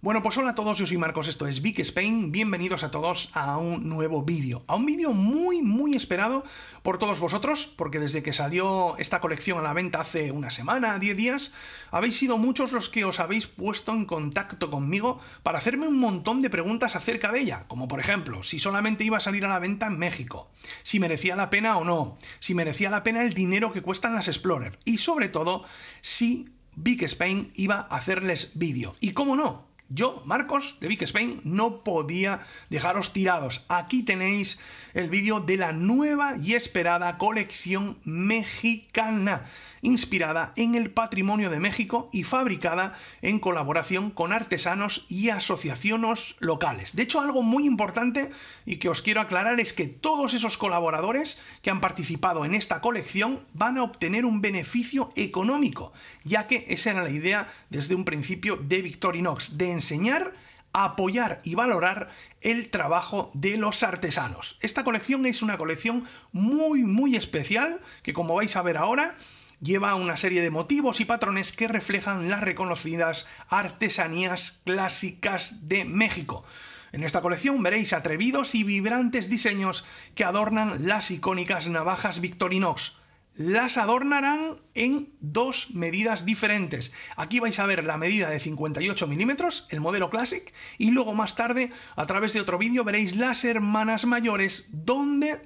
Bueno, pues hola a todos, yo soy Marcos, esto es Big Spain, bienvenidos a todos a un nuevo vídeo, a un vídeo muy muy esperado por todos vosotros, porque desde que salió esta colección a la venta hace una semana, 10 días, habéis sido muchos los que os habéis puesto en contacto conmigo para hacerme un montón de preguntas acerca de ella, como por ejemplo, si solamente iba a salir a la venta en México, si merecía la pena o no, si merecía la pena el dinero que cuestan las Explorer, y sobre todo, si Big Spain iba a hacerles vídeo. Y cómo no, yo, Marcos, de Big Spain, no podía dejaros tirados. Aquí tenéis el vídeo de la nueva y esperada colección mexicana, inspirada en el patrimonio de México y fabricada en colaboración con artesanos y asociaciones locales. De hecho, algo muy importante y que os quiero aclarar es que todos esos colaboradores que han participado en esta colección van a obtener un beneficio económico, ya que esa era la idea desde un principio de Victorinox, enseñar apoyar y valorar el trabajo de los artesanos. Esta colección es una colección muy muy especial que como vais a ver ahora lleva una serie de motivos y patrones que reflejan las reconocidas artesanías clásicas de México. En esta colección veréis atrevidos y vibrantes diseños que adornan las icónicas navajas Victorinox, las adornarán en dos medidas diferentes. Aquí vais a ver la medida de 58 milímetros, el modelo Classic, y luego más tarde, a través de otro vídeo, veréis las hermanas mayores, donde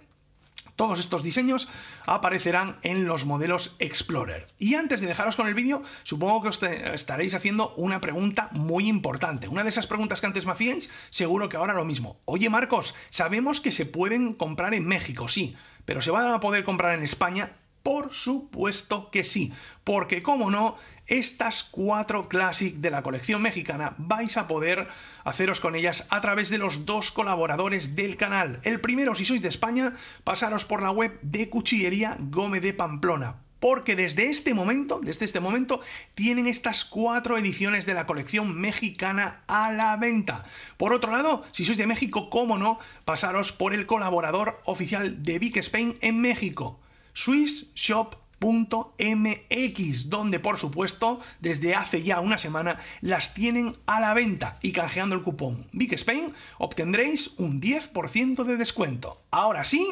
todos estos diseños aparecerán en los modelos Explorer. Y antes de dejaros con el vídeo, supongo que os estaréis haciendo una pregunta muy importante. Una de esas preguntas que antes me hacíais, seguro que ahora lo mismo. Oye Marcos, sabemos que se pueden comprar en México, sí, pero ¿se van a poder comprar en España? Por supuesto que sí, porque como no, estas cuatro Classic de la colección mexicana vais a poder haceros con ellas a través de los dos colaboradores del canal. El primero, si sois de España, pasaros por la web de Cuchillería Gómez de Pamplona, porque desde este momento, desde este momento, tienen estas cuatro ediciones de la colección mexicana a la venta. Por otro lado, si sois de México, cómo no, pasaros por el colaborador oficial de Big Spain en México. SwissShop.mx, donde por supuesto desde hace ya una semana las tienen a la venta y canjeando el cupón Big Spain obtendréis un 10% de descuento. Ahora sí,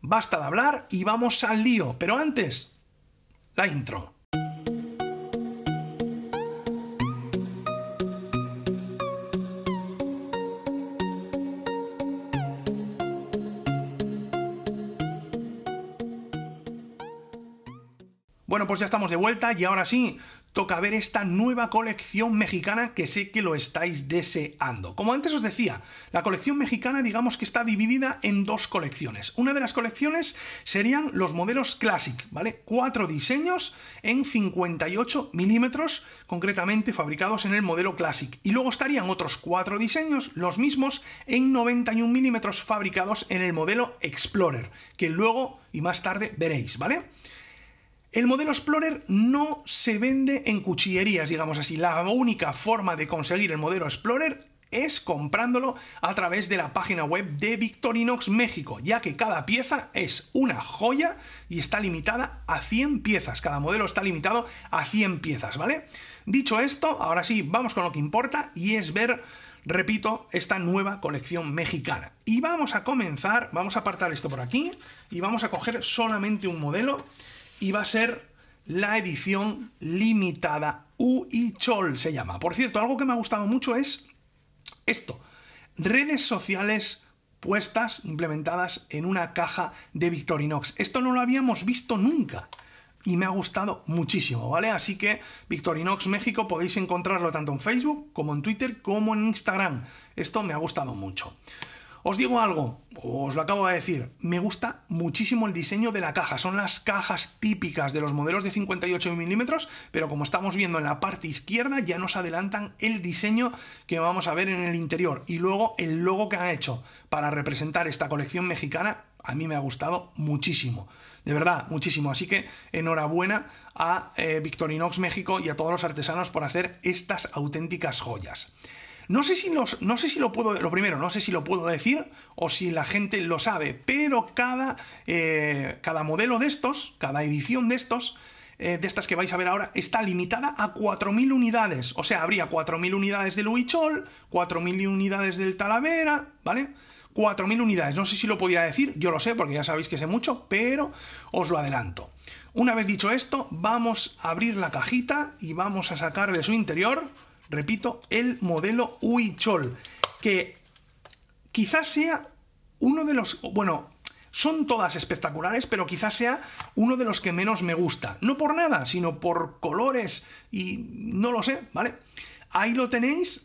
basta de hablar y vamos al lío, pero antes, la intro. Bueno, pues ya estamos de vuelta y ahora sí, toca ver esta nueva colección mexicana que sé que lo estáis deseando. Como antes os decía, la colección mexicana digamos que está dividida en dos colecciones. Una de las colecciones serían los modelos Classic, ¿vale? Cuatro diseños en 58 milímetros, concretamente fabricados en el modelo Classic. Y luego estarían otros cuatro diseños, los mismos, en 91 milímetros fabricados en el modelo Explorer, que luego y más tarde veréis, ¿vale? El modelo Explorer no se vende en cuchillerías, digamos así. La única forma de conseguir el modelo Explorer es comprándolo a través de la página web de Victorinox México, ya que cada pieza es una joya y está limitada a 100 piezas. Cada modelo está limitado a 100 piezas, ¿vale? Dicho esto, ahora sí, vamos con lo que importa y es ver, repito, esta nueva colección mexicana. Y vamos a comenzar, vamos a apartar esto por aquí y vamos a coger solamente un modelo y va a ser la edición limitada Uichol se llama. Por cierto, algo que me ha gustado mucho es esto. Redes sociales puestas, implementadas en una caja de Victorinox. Esto no lo habíamos visto nunca y me ha gustado muchísimo, ¿vale? Así que Victorinox México podéis encontrarlo tanto en Facebook como en Twitter como en Instagram. Esto me ha gustado mucho. Os digo algo, os lo acabo de decir, me gusta muchísimo el diseño de la caja, son las cajas típicas de los modelos de 58 milímetros, pero como estamos viendo en la parte izquierda ya nos adelantan el diseño que vamos a ver en el interior y luego el logo que han hecho para representar esta colección mexicana, a mí me ha gustado muchísimo. De verdad, muchísimo. Así que enhorabuena a eh, Victorinox México y a todos los artesanos por hacer estas auténticas joyas. No sé si no sé si lo puedo, lo primero, no sé si lo puedo decir o si la gente lo sabe, pero cada, eh, cada modelo de estos, cada edición de estos, eh, de estas que vais a ver ahora, está limitada a 4.000 unidades. O sea, habría 4.000 unidades del Huichol, 4.000 unidades del Talavera, ¿vale? 4.000 unidades. No sé si lo podía decir, yo lo sé porque ya sabéis que sé mucho, pero os lo adelanto. Una vez dicho esto, vamos a abrir la cajita y vamos a sacar de su interior repito, el modelo Huichol, que quizás sea uno de los, bueno, son todas espectaculares, pero quizás sea uno de los que menos me gusta. No por nada, sino por colores y no lo sé, ¿vale? Ahí lo tenéis.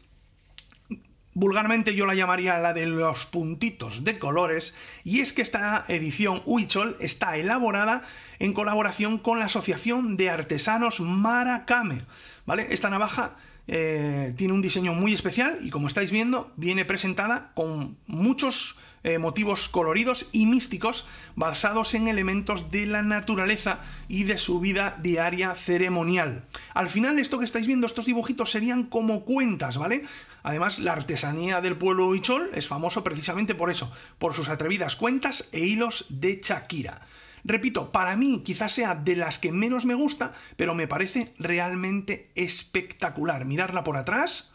Vulgarmente yo la llamaría la de los puntitos de colores. Y es que esta edición Huichol está elaborada en colaboración con la Asociación de Artesanos Maracame. ¿Vale? Esta navaja eh, tiene un diseño muy especial y como estáis viendo viene presentada con muchos eh, motivos coloridos y místicos basados en elementos de la naturaleza y de su vida diaria ceremonial. Al final esto que estáis viendo, estos dibujitos serían como cuentas, ¿vale? Además la artesanía del pueblo Huichol es famoso precisamente por eso, por sus atrevidas cuentas e hilos de Shakira. Repito, para mí quizás sea de las que menos me gusta, pero me parece realmente espectacular. Mirarla por atrás,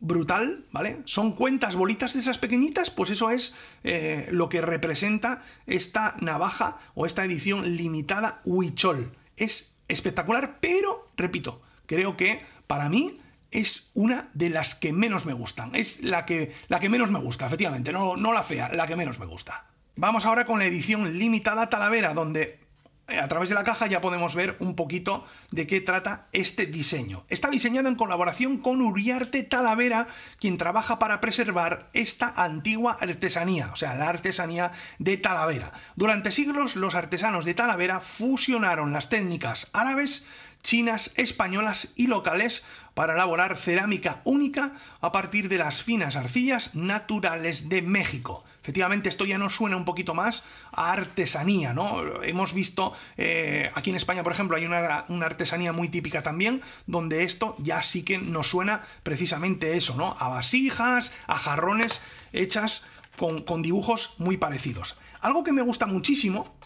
brutal, ¿vale? Son cuentas bolitas de esas pequeñitas, pues eso es eh, lo que representa esta navaja o esta edición limitada Huichol. Es espectacular, pero, repito, creo que para mí es una de las que menos me gustan. Es la que, la que menos me gusta, efectivamente, no, no la fea, la que menos me gusta. Vamos ahora con la edición limitada Talavera, donde eh, a través de la caja ya podemos ver un poquito de qué trata este diseño. Está diseñado en colaboración con Uriarte Talavera, quien trabaja para preservar esta antigua artesanía, o sea, la artesanía de Talavera. Durante siglos los artesanos de Talavera fusionaron las técnicas árabes, chinas, españolas y locales para elaborar cerámica única a partir de las finas arcillas naturales de México. Efectivamente, esto ya nos suena un poquito más a artesanía, ¿no? Hemos visto eh, aquí en España, por ejemplo, hay una, artesanía muy típica también, donde esto ya sí que nos suena precisamente eso, ¿no? A vasijas, a jarrones hechas con, dibujos muy parecidos. Algo que me gusta muchísimo,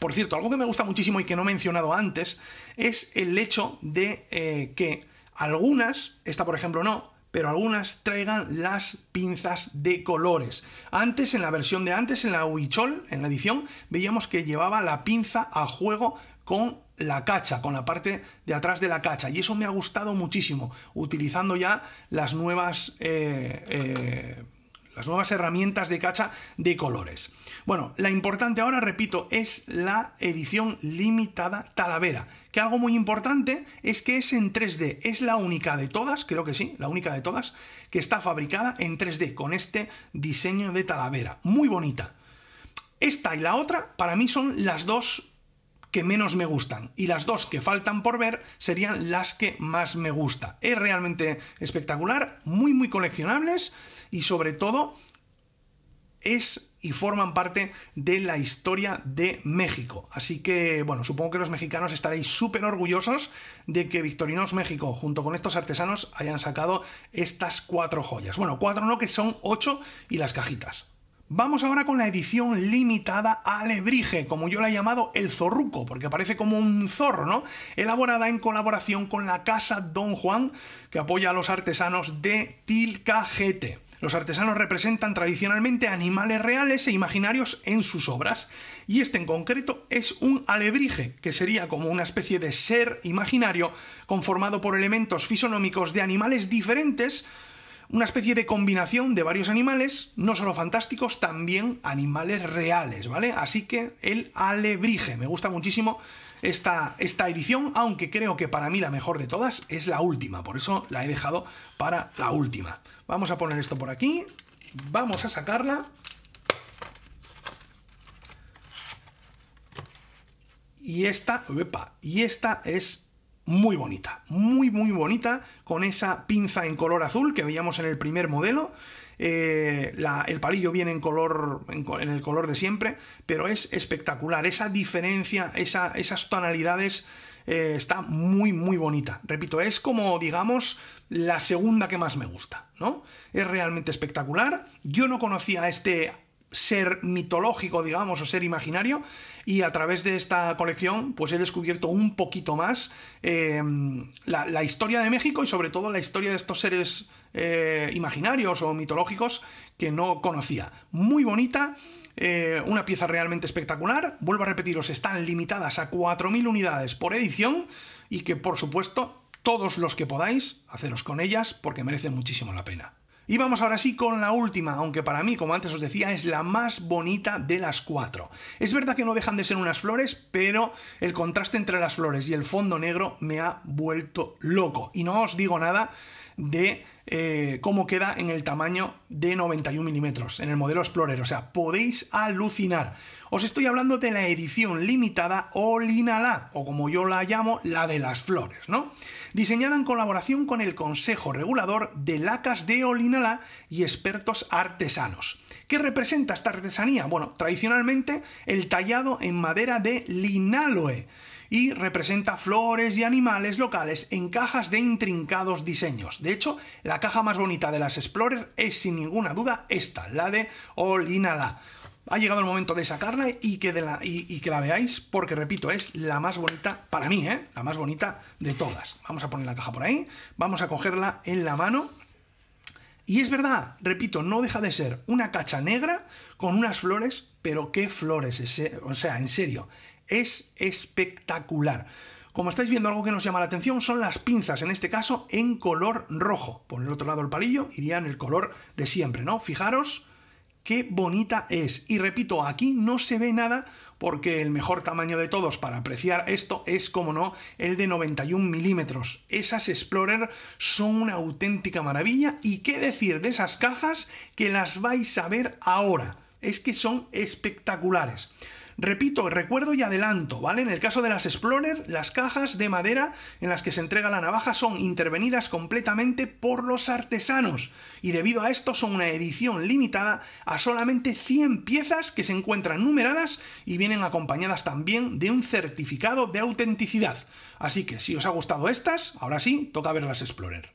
por cierto, algo que me gusta muchísimo y que no he mencionado antes, es el hecho de eh, que algunas, esta por ejemplo no, pero algunas traigan las pinzas de colores. Antes, en la versión de antes, en la Huichol, en la edición, veíamos que llevaba la pinza a juego con la cacha, con la parte de atrás de la cacha. Y eso me ha gustado muchísimo, utilizando ya las nuevas eh, eh, las nuevas herramientas de cacha de colores. Bueno, la importante ahora, repito, es la edición limitada Talavera, que algo muy importante es que es en 3D, es la única de todas, creo que sí, la única de todas, que está fabricada en 3D, con este diseño de Talavera, muy bonita. Esta y la otra, para mí son las dos que menos me gustan y las dos que faltan por ver serían las que más me gusta. Es realmente espectacular, muy muy coleccionables y sobre todo es y forman parte de la historia de México. Así que, bueno, supongo que los mexicanos estaréis súper orgullosos de que Victorinos México, junto con estos artesanos, hayan sacado estas cuatro joyas. Bueno, cuatro no, que son ocho y las cajitas. Vamos ahora con la edición limitada Alebrije, como yo la he llamado El Zorruco, porque parece como un zorro, ¿no? Elaborada en colaboración con la Casa Don Juan, que apoya a los artesanos de Tilcajete. Los artesanos representan tradicionalmente animales reales e imaginarios en sus obras, y este en concreto es un alebrije, que sería como una especie de ser imaginario conformado por elementos fisonómicos de animales diferentes una especie de combinación de varios animales, no solo fantásticos, también animales reales, ¿vale? Así que el alebrije, me gusta muchísimo esta, esta edición, aunque creo que para mí la mejor de todas es la última, por eso la he dejado para la última. Vamos a poner esto por aquí, vamos a sacarla. Y esta, opa, y esta es muy bonita, muy muy bonita, con esa pinza en color azul que veíamos en el primer modelo. Eh, el palillo viene en color en, el color de siempre, pero es espectacular. Esa diferencia, esas tonalidades eh, está muy muy bonita. Repito, es como digamos la segunda que más me gusta, ¿no? Es realmente espectacular. Yo no conocía este ser mitológico, digamos, o ser imaginario. Y a través de esta colección, pues he descubierto un poquito más em, la, historia de México y sobre todo la historia de estos seres eh, imaginarios o mitológicos que no conocía. Muy bonita. Eh, una pieza realmente espectacular. Vuelvo a repetiros, están limitadas a 4.000 unidades por edición y que por supuesto todos los que podáis, haceros con ellas porque merecen muchísimo la pena. Y vamos ahora sí con la última, aunque para mí, como antes os decía, es la más bonita de las cuatro. Es verdad que no dejan de ser unas flores, pero el contraste entre las flores y el fondo negro me ha vuelto loco. Y no os digo nada de eh, cómo queda en el tamaño de 91 milímetros en el modelo Explorer. O sea, podéis alucinar. Os estoy hablando de la edición limitada Olinala, o como yo la llamo, la de las flores, ¿no? Diseñada en colaboración con el Consejo Regulador de Lacas de Olinalá y expertos artesanos. ¿Qué representa esta artesanía? Bueno, tradicionalmente el tallado en madera de linaloe y representa flores y animales locales en cajas de intrincados diseños. De hecho, la caja más bonita de las Explorers es sin ninguna duda esta, la de Olinala. Ha llegado el momento de sacarla y que, la, que la veáis porque, repito, es la más bonita para mí, ¿eh? la más bonita de todas. Vamos a poner la caja por ahí, vamos a cogerla en la mano. Y es verdad, repito, no deja de ser una cacha negra con unas flores, pero qué flores, o sea, en serio, es espectacular. Como estáis viendo, algo que nos llama la atención son las pinzas, en este caso en color rojo. Por el otro lado el palillo iría en el color de siempre, ¿no? Fijaros qué bonita es. Y repito, aquí no se ve nada porque el mejor tamaño de todos para apreciar esto es, como no, el de 91 milímetros. Esas Explorer son una auténtica maravilla y qué decir de esas cajas que las vais a ver ahora. Es que son espectaculares. Repito, recuerdo y adelanto, ¿vale? En el caso de las Explorer, las cajas de madera en las que se entrega la navaja son intervenidas completamente por los artesanos y debido a esto son una edición limitada a solamente 100 piezas que se encuentran numeradas y vienen acompañadas también de un certificado de autenticidad. Así que si os ha gustado estas, ahora sí, toca ver las Explorer.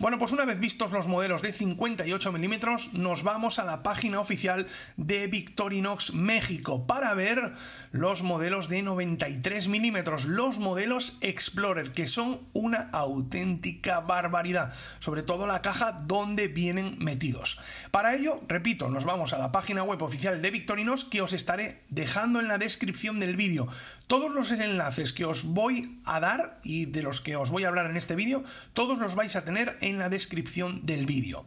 Bueno, pues una vez vistos los modelos de 58 milímetros, nos vamos a la página oficial de Victorinox México para ver los modelos de 93 milímetros, los modelos Explorer, que son una auténtica barbaridad, sobre todo la caja donde vienen metidos. Para ello, repito, nos vamos a la página web oficial de Victorinox que os estaré dejando en la descripción del vídeo. Todos los enlaces que os voy a dar y de los que os voy a hablar en este vídeo, todos los vais a tener en en la descripción del vídeo.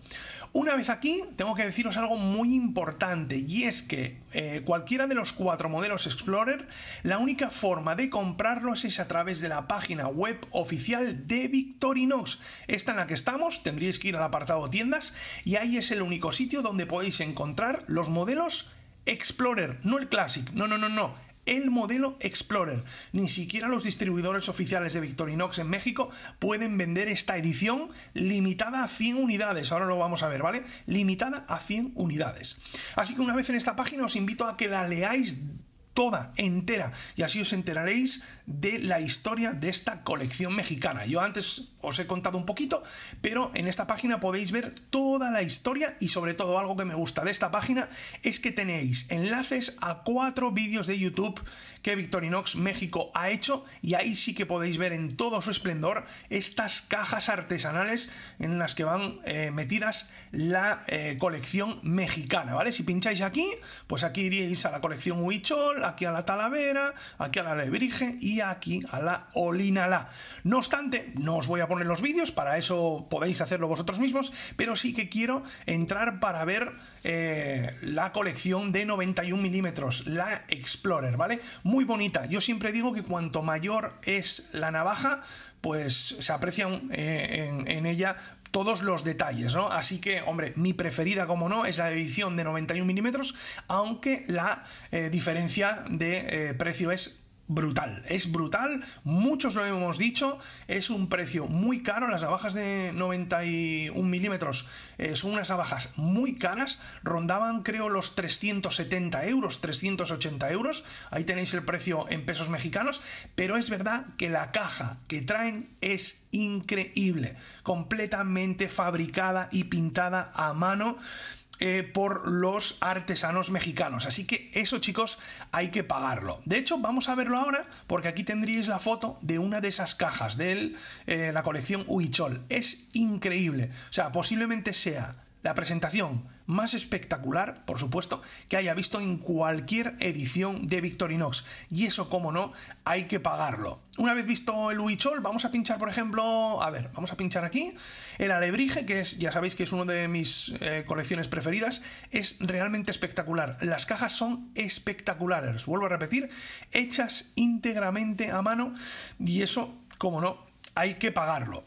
Una vez aquí, tengo que deciros algo muy importante y es que eh, cualquiera de los cuatro modelos Explorer, la única forma de comprarlos es a través de la página web oficial de Victorinox. Esta en la que estamos, tendríais que ir al apartado tiendas y ahí es el único sitio donde podéis encontrar los modelos Explorer, no el Classic, no, no, no, no, el modelo Explorer. Ni siquiera los distribuidores oficiales de Victorinox en México pueden vender esta edición limitada a 100 unidades. Ahora lo vamos a ver, ¿vale? Limitada a 100 unidades. Así que una vez en esta página os invito a que la leáis toda, entera, y así os enteraréis de la historia de esta colección mexicana. Yo antes os he contado un poquito, pero en esta página podéis ver toda la historia y sobre todo algo que me gusta de esta página es que tenéis enlaces a cuatro vídeos de YouTube que Victorinox México ha hecho y ahí sí que podéis ver en todo su esplendor estas cajas artesanales en las que van eh, metidas la eh, colección mexicana, ¿vale? Si pincháis aquí, pues aquí iríais a la colección Huichol, aquí a la Talavera, aquí a la Lebrige y aquí a la la No obstante, no os voy a poner los vídeos, para eso podéis hacerlo vosotros mismos, pero sí que quiero entrar para ver eh, la colección de 91 milímetros, la Explorer, ¿vale? Muy bonita. Yo siempre digo que cuanto mayor es la navaja, pues se aprecian eh, en, ella todos los detalles, ¿no? Así que, hombre, mi preferida, como no, es la edición de 91 milímetros, aunque la eh, diferencia de precio es brutal. Es brutal, muchos lo hemos dicho, es un precio muy caro. Las navajas de 91 milímetros eh, son unas navajas muy caras, rondaban creo los 370 euros, 380 euros. Ahí tenéis el precio en pesos mexicanos, pero es verdad que la caja que traen es increíble, completamente fabricada y pintada a mano eh, por los artesanos mexicanos. Así que eso, chicos, hay que pagarlo. De hecho, vamos a verlo ahora porque aquí tendríais la foto de una de esas cajas de eh, la colección Huichol. Es increíble. O sea, posiblemente sea la presentación más espectacular, por supuesto, que haya visto en cualquier edición de Victorinox. Y eso, como no, hay que pagarlo. Una vez visto el Huichol, vamos a pinchar, por ejemplo, a ver, vamos a pinchar aquí el Alebrije, que es, ya sabéis que es una de mis eh, colecciones preferidas. Es realmente espectacular. Las cajas son espectaculares, vuelvo a repetir, hechas íntegramente a mano. Y eso, como no, hay que pagarlo.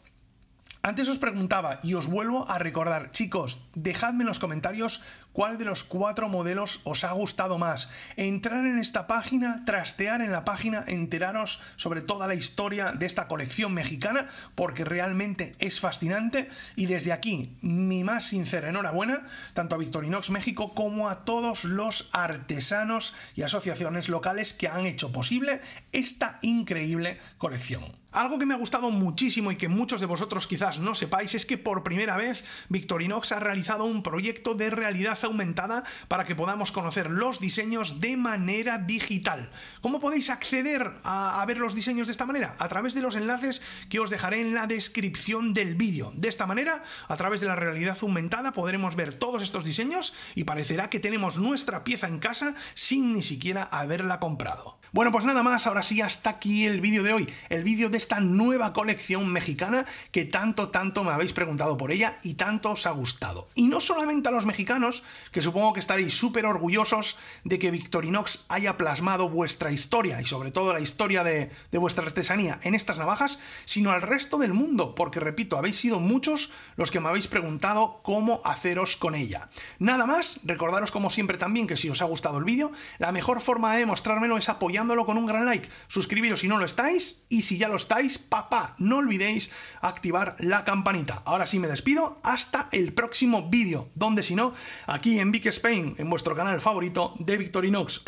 Antes os preguntaba y os vuelvo a recordar, chicos, dejadme en los comentarios cuál de los cuatro modelos os ha gustado más. Entrar en esta página, trastear en la página, enteraros sobre toda la historia de esta colección mexicana, porque realmente es fascinante. Y desde aquí, mi más sincera enhorabuena, tanto a Victorinox México como a todos los artesanos y asociaciones locales que han hecho posible esta increíble colección. Algo que me ha gustado muchísimo y que muchos de vosotros quizás no sepáis es que por primera vez Victorinox ha realizado un proyecto de realidad aumentada para que podamos conocer los diseños de manera digital. ¿Cómo podéis acceder a, a ver los diseños de esta manera? A través de los enlaces que os dejaré en la descripción del vídeo. De esta manera, a través de la realidad aumentada, podremos ver todos estos diseños y parecerá que tenemos nuestra pieza en casa sin ni siquiera haberla comprado. Bueno, pues nada más, ahora sí hasta aquí el vídeo de hoy, el vídeo de esta nueva colección mexicana que tanto, tanto me habéis preguntado por ella y tanto os ha gustado. Y no solamente a los mexicanos, que supongo que estaréis súper orgullosos de que Victorinox haya plasmado vuestra historia y sobre todo la historia de, vuestra artesanía en estas navajas, sino al resto del mundo, porque repito, habéis sido muchos los que me habéis preguntado cómo haceros con ella. Nada más, recordaros como siempre también que si os ha gustado el vídeo, la mejor forma de mostrármelo es apoyándolo con un gran like, suscribiros si no lo estáis y si ya lo estáis, papá, no olvidéis activar la campanita. Ahora sí me despido, hasta el próximo vídeo, donde si no, aquí aquí en Big Spain, en vuestro canal favorito de Victorinox.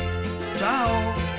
¡Chao!